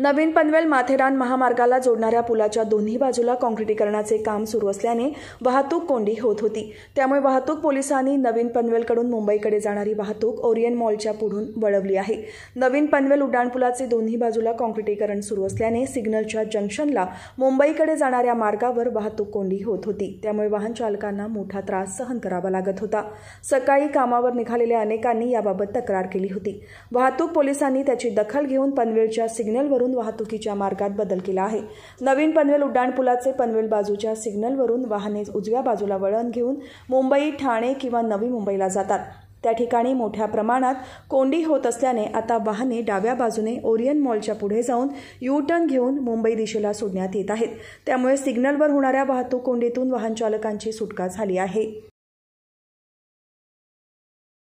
नवीन पनवेल माथेरान महामार्गाला जोडणाऱ्या पुलाच्या दोन्ही बाजूला कॉन्क्रिटीकरणाचे काम सुरू असल्याने वाहतूक कोंडी होत होती त्यामुळे वाहतूक पोलिसांनी नवीन पनवेलकडून मुंबईकडे जाणारी वाहतूक ओरियन मॉलच्या पुढून वळवली आहे नवीन पनवेल उड्डाणपुलाचे दोन्ही बाजूला कॉन्क्रिटीकरण सुरू असल्याने सिग्नलच्या जंक्शनला मुंबईकडे जाणाऱ्या मार्गावर वाहतूक कोंडी होत होती त्यामुळे वाहन चालकांना मोठा त्रास सहन करावा लागत होता सकाळी कामावर निघालेल्या अनेकांनी याबाबत तक्रार केली होती वाहतूक पोलिसांनी त्याची दखल घेऊन पनवेलच्या सिग्नलवरून वाहतुकीच्या मार्गात बदल केला आहे नवीन पनवेल उड्डाणपुलाचे पनवेल बाजूच्या सिग्नलवरून वाहने उजव्या बाजूला वळण घेऊन मुंबई ठाणे किंवा नवी मुंबईला जातात त्या ठिकाणी मोठ्या प्रमाणात कोंडी होत असल्याने आता वाहने डाव्या बाजूने ओरियन मॉलच्या पुढे जाऊन यू टर्न घेऊन मुंबई दिशेला सोडण्यात येत आहेत त्यामुळे सिग्नलवर होणाऱ्या वाहतूक कोंडीतून वाहन चालकांची सुटका झाली आहे